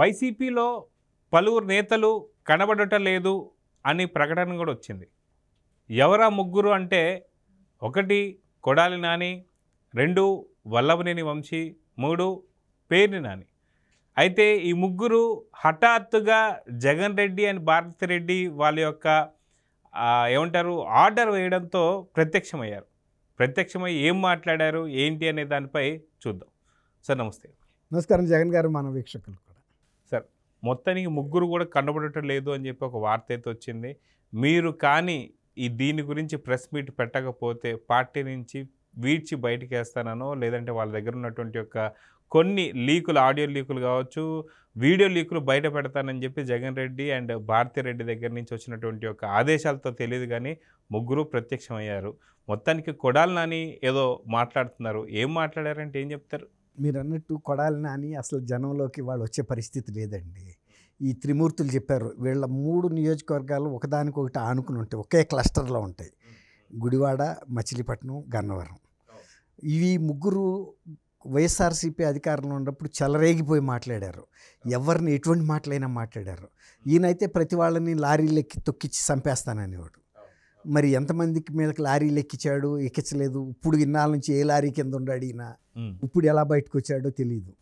వైసీపీలో పలువురు నేతలు కనబడటం లేదు అని ప్రకటన కూడా వచ్చింది ఎవరా ముగ్గురు అంటే ఒకటి కొడాలి నాని రెండు వల్లభనేని వంశీ మూడు పేర్ని నాని అయితే ఈ ముగ్గురు హఠాత్తుగా జగన్ రెడ్డి అండ్ భారతి రెడ్డి వాళ్ళ యొక్క ఏమంటారు ఆర్డర్ వేయడంతో ప్రత్యక్షమయ్యారు ప్రత్యక్షమై ఏం మాట్లాడారు ఏంటి అనే దానిపై చూద్దాం సార్ నమస్తే నమస్కారం జగన్ గారు మన వీక్షకులు మొత్తానికి ముగ్గురు కూడా కనబడటం లేదు అని చెప్పి ఒక వార్త అయితే వచ్చింది మీరు కానీ ఈ దీని గురించి ప్రెస్ మీట్ పెట్టకపోతే పార్టీ నుంచి వీడ్చి బయటికి వేస్తానో లేదంటే వాళ్ళ దగ్గర ఉన్నటువంటి యొక్క కొన్ని లీకులు ఆడియో లీకులు కావచ్చు వీడియో లీకులు బయట పెడతానని చెప్పి జగన్ రెడ్డి అండ్ భారతిరెడ్డి దగ్గర నుంచి వచ్చినటువంటి యొక్క ఆదేశాలతో తెలియదు కానీ ముగ్గురు ప్రత్యక్షమయ్యారు మొత్తానికి కొడాలి నాని ఏదో మాట్లాడుతున్నారు ఏం మాట్లాడారంటే ఏం చెప్తారు మీరు అన్నట్టు కొడాలి నాని అసలు జనంలోకి వాళ్ళు వచ్చే పరిస్థితి లేదండి ఈ త్రిమూర్తులు చెప్పారు వీళ్ళ మూడు నియోజకవర్గాలు ఒకదానికొకటి ఆనుకుని ఉంటాయి ఒకే క్లస్టర్లో ఉంటాయి గుడివాడ మచిలీపట్నం గన్నవరం ఇవి ముగ్గురు వైఎస్ఆర్సీపీ అధికారంలో ఉన్నప్పుడు చెలరేగిపోయి మాట్లాడారు ఎవరిని ఎటువంటి మాటలైనా మాట్లాడారు ఈయనైతే ప్రతి వాళ్ళని లారీలు ఎక్కి తొక్కిచ్చి చంపేస్తాననేవాడు మరి ఎంతమందికి మీద లారీలు ఎక్కించాడు ఎక్కించలేదు ఇప్పుడు ఇన్నాళ్ళ నుంచి ఏ లారీ కింద ఉండాడు ఈయన ఇప్పుడు ఎలా బయటకు వచ్చాడో తెలియదు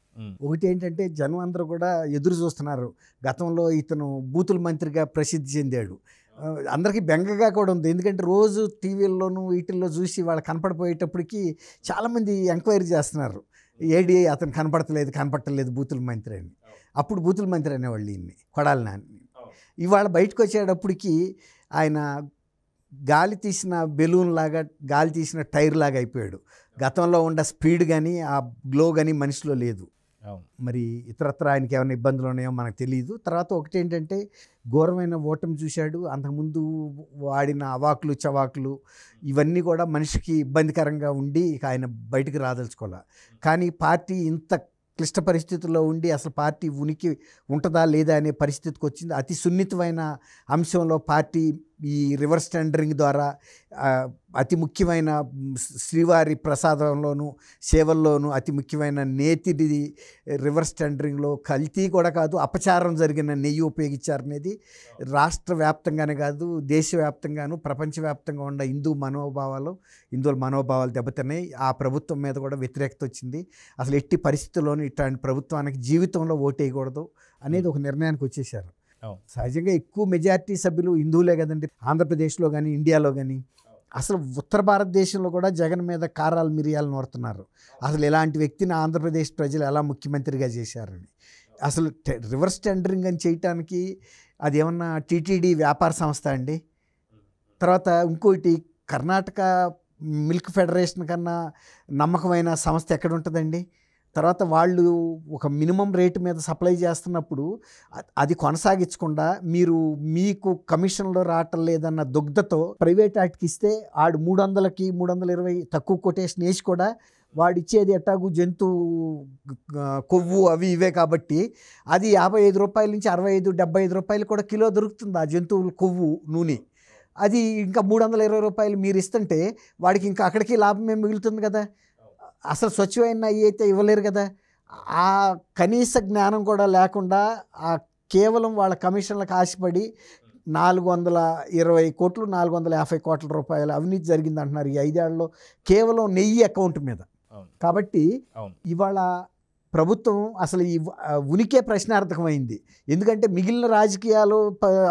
ఒకటి ఏంటంటే జనం అందరూ కూడా ఎదురు చూస్తున్నారు గతంలో ఇతను బూతుల మంత్రిగా ప్రసిద్ధి చెందాడు అందరికీ బెంగగా కూడా ఉంది ఎందుకంటే రోజు టీవీల్లోనూ వీటిల్లో చూసి వాళ్ళు కనపడిపోయేటప్పటికి చాలామంది ఎంక్వైరీ చేస్తున్నారు ఏడి అతను కనపడతలేదు కనపడతలేదు బూతుల మంత్రి అని అప్పుడు బూతుల మంత్రి అనేవాళ్ళు ఈయన్ని కొడాలి నాన్ని ఇవాళ బయటకు వచ్చేటప్పటికి ఆయన గాలి తీసిన బెలూన్ లాగా గాలి తీసిన టైర్ లాగా అయిపోయాడు గతంలో ఉన్న స్పీడ్ కానీ ఆ గ్లో కానీ మనిషిలో లేదు మరి ఇతరత్ర ఆయనకి ఏమైనా ఇబ్బందులు ఉన్నాయో మనకు తెలియదు తర్వాత ఒకటి ఏంటంటే ఘోరమైన ఓటమి చూశాడు అంతకుముందు వాడిన అవాకులు చవాకులు ఇవన్నీ కూడా మనిషికి ఇబ్బందికరంగా ఉండి ఇక ఆయన బయటికి రాదలుచుకోవాలి కానీ పార్టీ ఇంత క్లిష్ట పరిస్థితుల్లో ఉండి అసలు పార్టీ ఉనికి ఉంటుందా లేదా అనే పరిస్థితికి వచ్చింది అతి సున్నితమైన అంశంలో పార్టీ ఈ రివర్స్ టెండరింగ్ ద్వారా అతి ముఖ్యమైన శ్రీవారి ప్రసాదంలోను సేవల్లోను అతి ముఖ్యమైన నేతిది రివర్స్ టెండరింగ్లో కల్తీ కూడా కాదు అపచారం జరిగిన నెయ్యి ఉపయోగించారనేది రాష్ట్ర వ్యాప్తంగానే కాదు దేశవ్యాప్తంగాను ప్రపంచవ్యాప్తంగా ఉన్న హిందూ మనోభావాలు హిందువుల మనోభావాలు దెబ్బతిన్నాయి ఆ ప్రభుత్వం మీద కూడా వ్యతిరేకత వచ్చింది అసలు ఎట్టి పరిస్థితుల్లోనూ ఇట్లాంటి ప్రభుత్వానికి జీవితంలో ఓటేయకూడదు అనేది ఒక నిర్ణయానికి వచ్చేసారు సహజంగా ఎక్కువ మెజారిటీ సభ్యులు హిందువులే కదండి ఆంధ్రప్రదేశ్లో కానీ ఇండియాలో కానీ అసలు ఉత్తర భారతదేశంలో కూడా జగన్ మీద కారాలు మిరియాలు నోరుతున్నారు అసలు ఇలాంటి వ్యక్తిని ఆంధ్రప్రదేశ్ ప్రజలు ఎలా ముఖ్యమంత్రిగా చేశారని అసలు రివర్స్ టెండరింగ్ అని చేయటానికి అది ఏమన్నా టీటీడీ వ్యాపార సంస్థ అండి తర్వాత ఇంకోటి కర్ణాటక మిల్క్ ఫెడరేషన్ కన్నా నమ్మకమైన సంస్థ ఎక్కడ ఉంటుందండి తర్వాత వాళ్ళు ఒక మినిమం రేటు మీద సప్లై చేస్తున్నప్పుడు అది కొనసాగించకుండా మీరు మీకు కమిషన్లో రావటం లేదన్న దుగ్ధతో ప్రైవేట్ వాటికి ఇస్తే ఆడు మూడు వందలకి మూడు వందల ఇరవై తక్కువ కొటేషన్ వేసి కూడా వాడు ఇచ్చేది ఎట్టాగు జంతు కొవ్వు అవి ఇవే కాబట్టి అది యాభై ఐదు రూపాయల నుంచి అరవై ఐదు డెబ్బై ఐదు రూపాయలు కూడా కిలో దొరుకుతుంది ఆ జంతువులు కొవ్వు నూనె అది ఇంకా మూడు వందల ఇరవై రూపాయలు మీరు ఇస్తుంటే వాడికి ఇంకా అక్కడికి లాభమే మిగులుతుంది కదా అసలు స్వచ్ఛమైన అయితే ఇవ్వలేరు కదా ఆ కనీస జ్ఞానం కూడా లేకుండా ఆ కేవలం వాళ్ళ కమిషన్లకు ఆశపడి నాలుగు వందల ఇరవై కోట్లు నాలుగు వందల యాభై కోట్ల రూపాయల అవినీతి జరిగింది అంటున్నారు ఈ ఐదేళ్లలో కేవలం నెయ్యి అకౌంట్ మీద కాబట్టి ఇవాళ ప్రభుత్వం అసలు ఈ ఉనికే ప్రశ్నార్థకమైంది ఎందుకంటే మిగిలిన రాజకీయాలు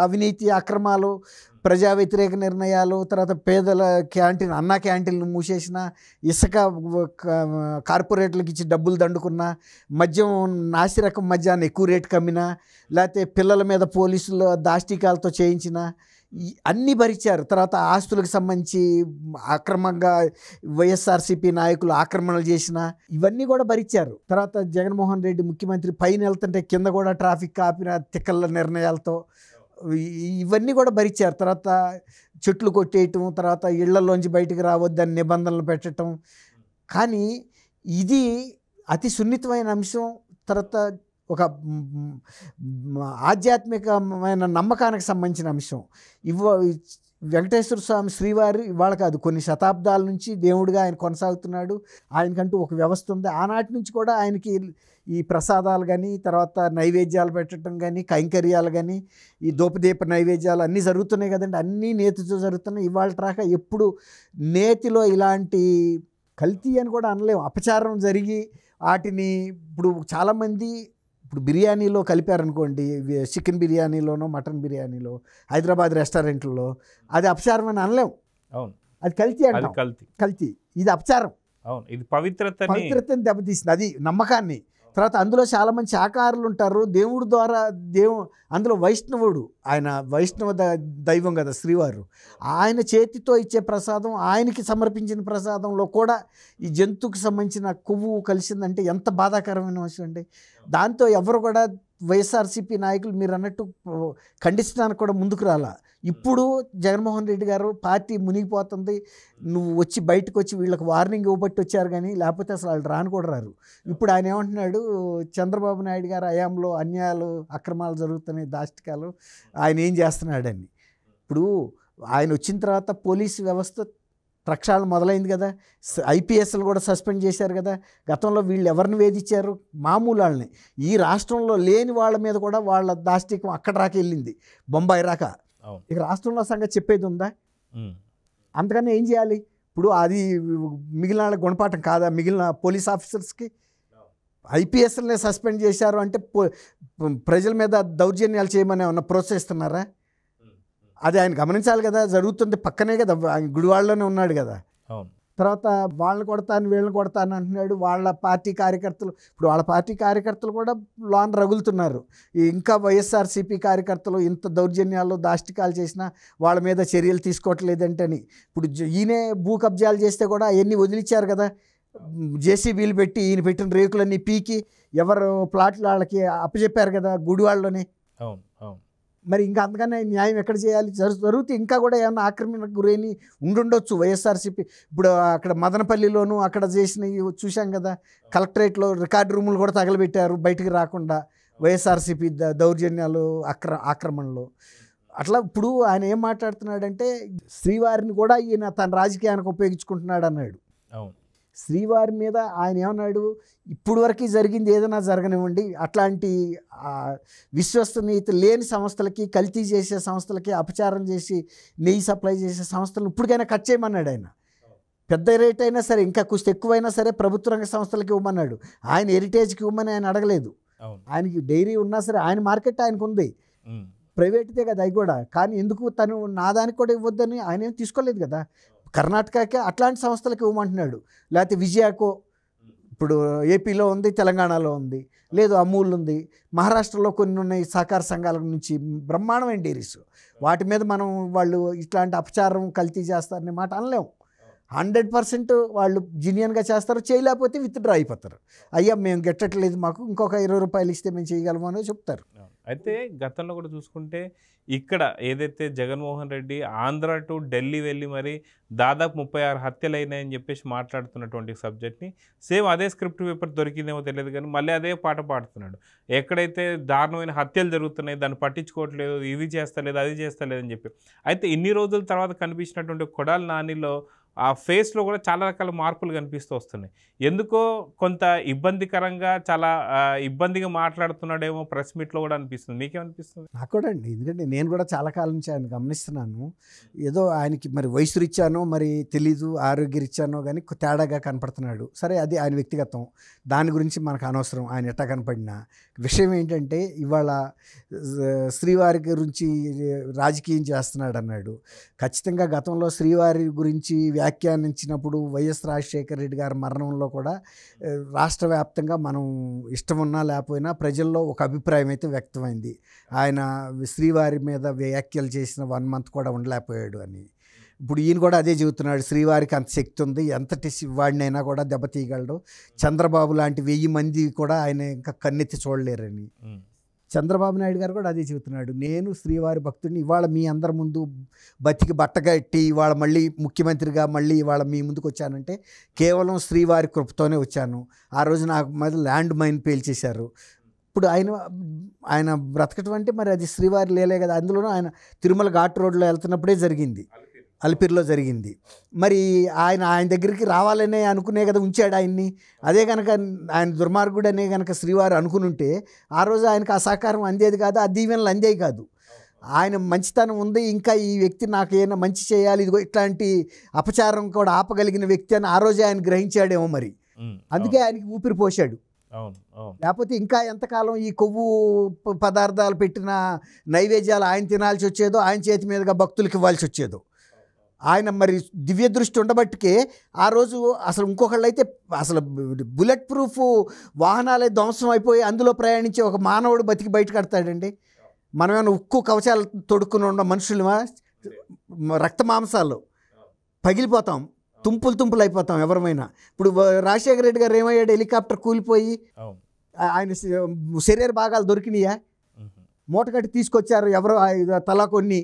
అవినీతి అక్రమాలు ప్రజా వ్యతిరేక నిర్ణయాలు తర్వాత పేదల క్యాంటీన్ అన్న క్యాంటీన్లు మూసేసిన ఇసుక కార్పొరేట్లకు ఇచ్చి డబ్బులు దండుకున్న మద్యం నాసిరకం మద్యాన్ని ఎక్కువ రేటు కమ్మినా లేకపోతే పిల్లల మీద పోలీసులు దాష్టికాలతో చేయించిన అన్నీ భరిచారు తర్వాత ఆస్తులకు సంబంధించి అక్రమంగా వైఎస్ఆర్సీపీ నాయకులు ఆక్రమణలు చేసిన ఇవన్నీ కూడా భరిచారు తర్వాత జగన్మోహన్ రెడ్డి ముఖ్యమంత్రి పైన వెళ్తుంటే కింద కూడా ట్రాఫిక్ కాపిన తిక్కల నిర్ణయాలతో ఇవన్నీ కూడా భరించారు తర్వాత చెట్లు కొట్టేయటం తర్వాత ఇళ్లలోంచి బయటకు రావద్దని నిబంధనలు పెట్టడం కానీ ఇది అతి సున్నితమైన అంశం తర్వాత ఒక ఆధ్యాత్మికమైన నమ్మకానికి సంబంధించిన అంశం ఇవ్వ వెంకటేశ్వర స్వామి శ్రీవారి ఇవాళ కాదు కొన్ని శతాబ్దాల నుంచి దేవుడిగా ఆయన కొనసాగుతున్నాడు ఆయనకంటూ ఒక వ్యవస్థ ఉంది ఆనాటి నుంచి కూడా ఆయనకి ఈ ప్రసాదాలు కానీ తర్వాత నైవేద్యాలు పెట్టడం కానీ కైంకర్యాలు కానీ ఈ దోపదీప నైవేద్యాలు అన్నీ జరుగుతున్నాయి కదండి అన్నీ నేతితో జరుగుతున్నాయి ఇవాళ రాక ఎప్పుడు నేతిలో ఇలాంటి కల్తీ అని కూడా అనలేము అపచారం జరిగి వాటిని ఇప్పుడు చాలామంది ఇప్పుడు బిర్యానీలో కలిపారనుకోండి చికెన్ బిర్యానీలోనో మటన్ బిర్యానీలో హైదరాబాద్ రెస్టారెంట్లలో అది అపచారం అని అనలేం అవును అది కల్తీ అంటే కల్తీ కల్తీ ఇది అపచారం అవును ఇది పవిత్రత పవిత్రతని దెబ్బతీసింది అది నమ్మకాన్ని తర్వాత అందులో చాలా మంచి ఆకారులు ఉంటారు దేవుడు ద్వారా దేవు అందులో వైష్ణవుడు ఆయన వైష్ణవ దైవం కదా శ్రీవారు ఆయన చేతితో ఇచ్చే ప్రసాదం ఆయనకి సమర్పించిన ప్రసాదంలో కూడా ఈ జంతువుకి సంబంధించిన కొవ్వు కలిసిందంటే ఎంత బాధాకరమైన విషయం అండి దాంతో ఎవరు కూడా వైఎస్ఆర్సీపీ నాయకులు మీరు అన్నట్టు ఖండించడానికి కూడా ముందుకు రాలా ఇప్పుడు జగన్మోహన్ రెడ్డి గారు పార్టీ మునిగిపోతుంది నువ్వు వచ్చి బయటకు వచ్చి వీళ్ళకి వార్నింగ్ ఇవ్వబట్టి వచ్చారు కానీ లేకపోతే అసలు వాళ్ళు రాను కూడా రారు ఇప్పుడు ఆయన ఏమంటున్నాడు చంద్రబాబు నాయుడు గారు అయాంలో అన్యాయాలు అక్రమాలు జరుగుతున్నాయి దాష్టికాలు ఆయన ఏం చేస్తున్నాడని ఇప్పుడు ఆయన వచ్చిన తర్వాత పోలీసు వ్యవస్థ ప్రక్షాళన మొదలైంది కదా ఐపీఎస్లు కూడా సస్పెండ్ చేశారు కదా గతంలో వీళ్ళు ఎవరిని వేధించారు మామూలు వాళ్ళని ఈ రాష్ట్రంలో లేని వాళ్ళ మీద కూడా వాళ్ళ దాష్టికం అక్కడ రాక వెళ్ళింది బొంబాయి రాక ఇక రాష్ట్రంలో సంగతి చెప్పేది ఉందా అందుకని ఏం చేయాలి ఇప్పుడు అది మిగిలిన గుణపాఠం కాదా మిగిలిన పోలీస్ ఆఫీసర్స్కి ఐపీఎస్ని సస్పెండ్ చేశారు అంటే ప్రజల మీద దౌర్జన్యాలు చేయమని ఏమన్నా ప్రోత్సహిస్తున్నారా అది ఆయన గమనించాలి కదా జరుగుతుంది పక్కనే కదా ఆయన గుడివాడలోనే ఉన్నాడు కదా అవును తర్వాత వాళ్ళని కొడతాను వీళ్ళని కొడతాను అంటున్నాడు వాళ్ళ పార్టీ కార్యకర్తలు ఇప్పుడు వాళ్ళ పార్టీ కార్యకర్తలు కూడా లోన్ రగులుతున్నారు ఇంకా వైఎస్ఆర్సీపీ కార్యకర్తలు ఇంత దౌర్జన్యాలు దాష్టికాలు చేసినా వాళ్ళ మీద చర్యలు తీసుకోవట్లేదంటని ఇప్పుడు ఈయనే భూ కబ్జాలు చేస్తే కూడా అవన్నీ వదిలిచ్చారు కదా జేసీబీలు పెట్టి ఈయన పెట్టిన రేకులన్నీ పీకి ఎవరు ప్లాట్లు వాళ్ళకి అప్పచెప్పారు కదా గుడి వాళ్ళని అవును అవును మరి ఇంకా అందుకనే న్యాయం ఎక్కడ చేయాలి జరుగుతూ ఇంకా కూడా ఏమైనా ఆక్రమణ గురైన ఉండుండొచ్చు వైఎస్ఆర్సీపీ ఇప్పుడు అక్కడ మదనపల్లిలోనూ అక్కడ చేసినవి చూసాం కదా కలెక్టరేట్లో రికార్డ్ రూములు కూడా తగలబెట్టారు బయటికి రాకుండా వైఎస్ఆర్సీపీ దౌర్జన్యాలు ఆక్ర ఆక్రమణలు అట్లా ఇప్పుడు ఆయన ఏం మాట్లాడుతున్నాడంటే శ్రీవారిని కూడా ఈయన తన రాజకీయానికి ఉపయోగించుకుంటున్నాడు అన్నాడు అవును శ్రీవారి మీద ఆయన ఏమన్నాడు ఇప్పుడు వరకు జరిగింది ఏదైనా జరగనివ్వండి అట్లాంటి విశ్వసనీయత లేని సంస్థలకి కల్తీ చేసే సంస్థలకి అపచారం చేసి నెయ్యి సప్లై చేసే సంస్థలను ఇప్పటికైనా కట్ చేయమన్నాడు ఆయన పెద్ద రేట్ అయినా సరే ఇంకా కొంచెం ఎక్కువైనా సరే ప్రభుత్వ రంగ సంస్థలకి ఇవ్వమన్నాడు ఆయన హెరిటేజ్కి ఇవ్వమని ఆయన అడగలేదు ఆయనకి డైరీ ఉన్నా సరే ఆయన మార్కెట్ ఆయనకు ఉంది ప్రైవేట్దే కదా అది కూడా కానీ ఎందుకు తను నా దానికి కూడా ఇవ్వద్దని ఆయన ఏం తీసుకోలేదు కదా కర్ణాటకకే అట్లాంటి సంస్థలకు ఇవ్వమంటున్నాడు లేకపోతే విజయాకో ఇప్పుడు ఏపీలో ఉంది తెలంగాణలో ఉంది లేదు అమూల్ ఉంది మహారాష్ట్రలో కొన్ని ఉన్నాయి సహకార సంఘాల నుంచి బ్రహ్మాండమైన డైరీస్ వాటి మీద మనం వాళ్ళు ఇట్లాంటి అపచారం కల్తీ చేస్తారనే మాట అనలేము హండ్రెడ్ పర్సెంట్ వాళ్ళు జినియన్గా చేస్తారు చేయలేకపోతే విత్డ్రా అయిపోతారు అయ్యా మేము గెట్టట్లేదు మాకు ఇంకొక ఇరవై రూపాయలు ఇస్తే మేము చేయగలము చెప్తారు అయితే గతంలో కూడా చూసుకుంటే ఇక్కడ ఏదైతే జగన్మోహన్ రెడ్డి ఆంధ్ర టు ఢిల్లీ వెళ్ళి మరి దాదాపు ముప్పై ఆరు హత్యలు అయినాయని చెప్పేసి మాట్లాడుతున్నటువంటి సబ్జెక్ట్ని సేమ్ అదే స్క్రిప్ట్ పేపర్ దొరికిందేమో తెలియదు కానీ మళ్ళీ అదే పాట పాడుతున్నాడు ఎక్కడైతే దారుణమైన హత్యలు జరుగుతున్నాయి దాన్ని పట్టించుకోవట్లేదు ఇది చేస్తలేదు అది చేస్తలేదని చెప్పి అయితే ఇన్ని రోజుల తర్వాత కనిపించినటువంటి కొడాల నానిలో ఆ ఫేస్లో కూడా చాలా రకాల మార్పులు కనిపిస్తూ వస్తున్నాయి ఎందుకో కొంత ఇబ్బందికరంగా చాలా ఇబ్బందిగా మాట్లాడుతున్నాడేమో ప్రెస్ మీట్లో కూడా అనిపిస్తుంది మీకేమనిపిస్తుంది నాకు కూడా అండి ఎందుకంటే నేను కూడా చాలా కాలం నుంచి ఆయన గమనిస్తున్నాను ఏదో ఆయనకి మరి వయసు రీత్యానో మరి తెలీదు ఆరోగ్య రీత్యానో కానీ తేడాగా కనపడుతున్నాడు సరే అది ఆయన వ్యక్తిగతం దాని గురించి మనకు అనవసరం ఆయన ఎట్టా కనపడినా విషయం ఏంటంటే ఇవాళ శ్రీవారి గురించి రాజకీయం చేస్తున్నాడు అన్నాడు ఖచ్చితంగా గతంలో శ్రీవారి గురించి వ్యాఖ్యానించినప్పుడు వైఎస్ రాజశేఖర రెడ్డి గారి మరణంలో కూడా రాష్ట్ర వ్యాప్తంగా మనం ఇష్టం ఉన్నా లేకపోయినా ప్రజల్లో ఒక అభిప్రాయం అయితే వ్యక్తమైంది ఆయన శ్రీవారి మీద వ్యాఖ్యలు చేసిన వన్ మంత్ కూడా ఉండలేకపోయాడు అని ఇప్పుడు ఈయన కూడా అదే చెబుతున్నాడు శ్రీవారికి అంత శక్తి ఉంది ఎంతటి వాడినైనా కూడా దెబ్బతీయగలడు చంద్రబాబు లాంటి వెయ్యి మంది కూడా ఆయన ఇంకా కన్నెత్తి చూడలేరని చంద్రబాబు నాయుడు గారు కూడా అదే చెబుతున్నాడు నేను శ్రీవారి భక్తుడిని ఇవాళ మీ అందరి ముందు బతికి బట్టగట్టి ఇవాళ మళ్ళీ ముఖ్యమంత్రిగా మళ్ళీ ఇవాళ మీ ముందుకు వచ్చానంటే కేవలం శ్రీవారి కృపతోనే వచ్చాను ఆ రోజు నాకు మీద ల్యాండ్ మైన్ పేల్చేశారు ఇప్పుడు ఆయన ఆయన బ్రతకటం అంటే మరి అది శ్రీవారి లేలే కదా అందులోనూ ఆయన తిరుమల ఘాట్ రోడ్లో వెళ్తున్నప్పుడే జరిగింది అలిపిరిలో జరిగింది మరి ఆయన ఆయన దగ్గరికి రావాలనే అనుకునే కదా ఉంచాడు ఆయన్ని అదే కనుక ఆయన దుర్మార్గుడు అనే కనుక శ్రీవారు అనుకునుంటే ఆ రోజు ఆయనకు ఆ సహకారం అందేది కాదు ఆ దీవెనలు అందేవి కాదు ఆయన మంచితనం ఉంది ఇంకా ఈ వ్యక్తి నాకు ఏమైనా మంచి చేయాలి ఇదిగో ఇట్లాంటి అపచారం కూడా ఆపగలిగిన వ్యక్తి అని ఆ రోజే ఆయన గ్రహించాడేమో మరి అందుకే ఆయనకి ఊపిరి పోశాడు లేకపోతే ఇంకా ఎంతకాలం ఈ కొవ్వు పదార్థాలు పెట్టిన నైవేద్యాలు ఆయన తినాల్సి వచ్చేదో ఆయన చేతి మీదుగా భక్తులకు ఇవ్వాల్సి వచ్చేదో ఆయన మరి దివ్య దృష్టి ఉండబట్టికే ఆ రోజు అసలు ఇంకొకళ్ళు అయితే అసలు బుల్లెట్ ప్రూఫ్ వాహనాలే ధ్వంసం అయిపోయి అందులో ప్రయాణించే ఒక మానవుడు బతికి బయట కడతాడండి మనమేమైనా ఉక్కు కవచాలు తొడుక్కుని ఉన్న మనుషులమా రక్త మాంసాలు పగిలిపోతాం తుంపులు తుంపులు అయిపోతాం ఎవరమైనా ఇప్పుడు రాజశేఖర రెడ్డి గారు ఏమయ్యాడు హెలికాప్టర్ కూలిపోయి ఆయన శరీర భాగాలు దొరికినాయా మూటగట్టి తీసుకొచ్చారు ఎవరో తలా కొన్ని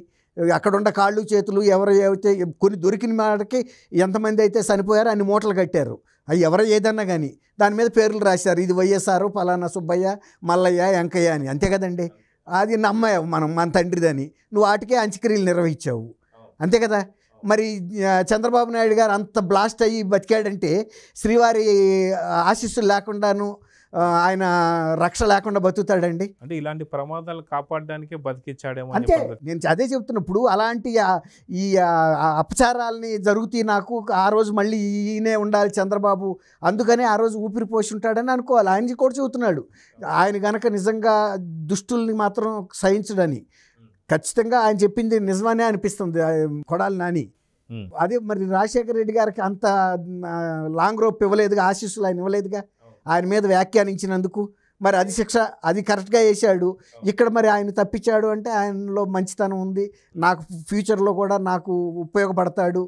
అక్కడున్న కాళ్ళు చేతులు ఎవరు అయితే కొన్ని దొరికిన మాటకి ఎంతమంది అయితే చనిపోయారో అన్ని మూటలు కట్టారు అవి ఎవరో ఏదన్నా కానీ దాని మీద పేర్లు రాశారు ఇది వైఎస్ఆర్ పలానా సుబ్బయ్య మల్లయ్య వెంకయ్య అని అంతే కదండి అది నమ్మావు మనం మన తండ్రిదని నువ్వు వాటికే అంత్యక్రియలు నిర్వహించావు అంతే కదా మరి చంద్రబాబు నాయుడు గారు అంత బ్లాస్ట్ అయ్యి బతికాడంటే శ్రీవారి ఆశీస్సులు లేకుండాను ఆయన రక్ష లేకుండా బతుకుతాడండి అంటే ఇలాంటి ప్రమాదాలు కాపాడడానికి బతికిచ్చాడేమో అంతే నేను అదే చెప్తున్నప్పుడు అలాంటి ఈ అపచారాలని జరుగుతాయి నాకు ఆ రోజు మళ్ళీ ఈయనే ఉండాలి చంద్రబాబు అందుకనే ఆ రోజు ఊపిరి పోసి ఉంటాడని అనుకోవాలి ఆయన కూడా చెబుతున్నాడు ఆయన గనక నిజంగా దుష్టుల్ని మాత్రం సహించడని ఖచ్చితంగా ఆయన చెప్పింది నిజమనే అనిపిస్తుంది కొడాలి నాని అదే మరి రాజశేఖర రెడ్డి గారికి అంత లాంగ్ రోప్ ఇవ్వలేదుగా ఆశీస్సులు ఆయన ఇవ్వలేదుగా ఆయన మీద వ్యాఖ్యానించినందుకు మరి అది శిక్ష అది కరెక్ట్గా వేశాడు ఇక్కడ మరి ఆయన తప్పించాడు అంటే ఆయనలో మంచితనం ఉంది నాకు ఫ్యూచర్లో కూడా నాకు ఉపయోగపడతాడు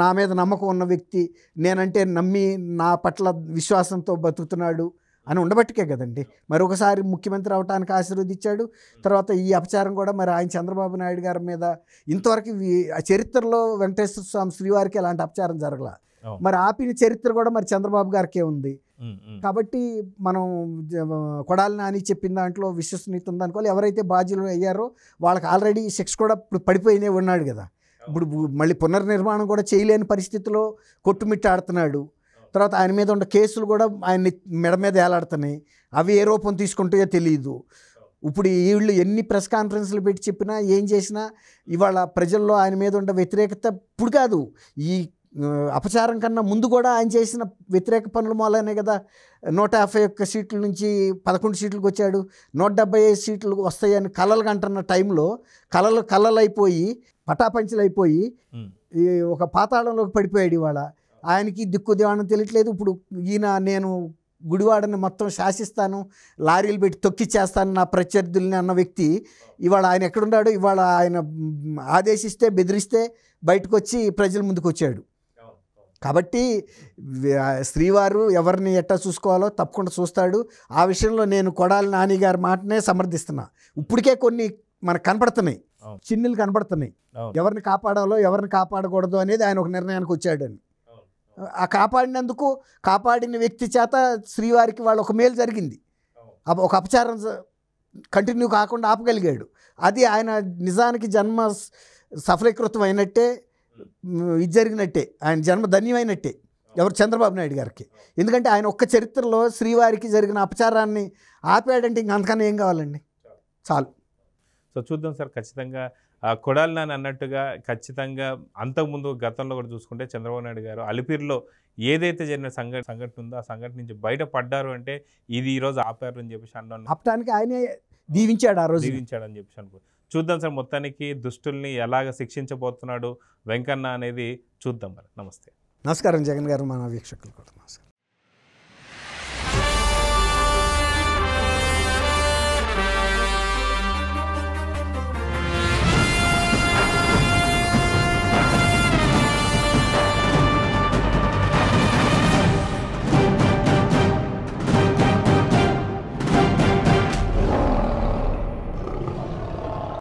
నా మీద నమ్మకం ఉన్న వ్యక్తి నేనంటే నమ్మి నా పట్ల విశ్వాసంతో బతుకుతున్నాడు అని ఉండబట్టికే కదండి మరి ఒకసారి ముఖ్యమంత్రి అవటానికి ఆశీర్వదించాడు తర్వాత ఈ అపచారం కూడా మరి ఆయన చంద్రబాబు నాయుడు గారి మీద ఇంతవరకు చరిత్రలో వెంకటేశ్వర స్వామి శ్రీవారికి ఎలాంటి అపచారం జరగల మరి ఆపిన చరిత్ర కూడా మరి చంద్రబాబు గారికే ఉంది కాబట్టి మనం కొడాలి నాని చెప్పిన దాంట్లో విశ్వసనీయత ఉంది అనుకోవాలి ఎవరైతే బాధ్యులు అయ్యారో వాళ్ళకి ఆల్రెడీ సెక్స్ కూడా ఇప్పుడు పడిపోయినే ఉన్నాడు కదా ఇప్పుడు మళ్ళీ పునర్నిర్మాణం కూడా చేయలేని పరిస్థితిలో కొట్టుమిట్టాడుతున్నాడు తర్వాత ఆయన మీద ఉన్న కేసులు కూడా ఆయన మెడ మీద ఏలాడుతున్నాయి అవి ఏ రూపం తీసుకుంటాయో తెలియదు ఇప్పుడు వీళ్ళు ఎన్ని ప్రెస్ కాన్ఫరెన్స్లు పెట్టి చెప్పినా ఏం చేసినా ఇవాళ ప్రజల్లో ఆయన మీద ఉండే వ్యతిరేకత ఇప్పుడు కాదు ఈ అపచారం కన్నా ముందు కూడా ఆయన చేసిన వ్యతిరేక పనుల మూలనే కదా నూట యాభై ఒక్క సీట్ల నుంచి పదకొండు సీట్లకు వచ్చాడు నూట డెబ్బై ఐదు సీట్లు వస్తాయని కలలు అంటున్న టైంలో కలలు కలలు అయిపోయి పటాపంచలు అయిపోయి ఒక పాతాళంలోకి పడిపోయాడు ఇవాళ ఆయనకి దిక్కు దేవాణం తెలియట్లేదు ఇప్పుడు ఈయన నేను గుడివాడని మొత్తం శాసిస్తాను లారీలు పెట్టి తొక్కిచ్చేస్తాను నా ప్రత్యర్థుల్ని అన్న వ్యక్తి ఇవాళ ఆయన ఎక్కడున్నాడో ఇవాళ ఆయన ఆదేశిస్తే బెదిరిస్తే బయటకు వచ్చి ప్రజల ముందుకు వచ్చాడు కాబట్టి శ్రీవారు ఎవరిని ఎట్టా చూసుకోవాలో తప్పకుండా చూస్తాడు ఆ విషయంలో నేను కొడాలి నాని గారి మాటనే సమర్థిస్తున్నా ఇప్పటికే కొన్ని మనకు కనపడుతున్నాయి చిన్నలు కనపడుతున్నాయి ఎవరిని కాపాడాలో ఎవరిని కాపాడకూడదు అనేది ఆయన ఒక నిర్ణయానికి వచ్చాడని ఆ కాపాడినందుకు కాపాడిన వ్యక్తి చేత శ్రీవారికి వాళ్ళు ఒక మేలు జరిగింది ఒక అపచారం కంటిన్యూ కాకుండా ఆపగలిగాడు అది ఆయన నిజానికి జన్మ సఫలీకృతం అయినట్టే ఇది జరిగినట్టే ఆయన జన్మ ధన్యమైనట్టే ఎవరు చంద్రబాబు నాయుడు గారికి ఎందుకంటే ఆయన ఒక్క చరిత్రలో శ్రీవారికి జరిగిన అపచారాన్ని ఆపాడంటే ఇంక అంతకన్నా ఏం కావాలండి చాలు సో చూద్దాం సార్ ఖచ్చితంగా కొడాలి నాని అన్నట్టుగా ఖచ్చితంగా అంతకుముందు గతంలో కూడా చూసుకుంటే చంద్రబాబు నాయుడు గారు అలిపిరిలో ఏదైతే జరిగిన సంఘటన సంఘటన ఉందో ఆ సంఘటన నుంచి బయటపడ్డారు అంటే ఇది ఈరోజు ఆపారు అని చెప్పేసి అన్నాను ఆపడానికి ఆయనే దీవించాడు ఆ రోజు దీవించాడు అని చెప్పేసి అనుకో చూద్దాం సార్ మొత్తానికి దుష్టుల్ని ఎలాగ శిక్షించబోతున్నాడు వెంకన్న అనేది చూద్దాం మరి నమస్తే నమస్కారం జగన్ గారు మన వీక్షకులు కూడా నమస్కారం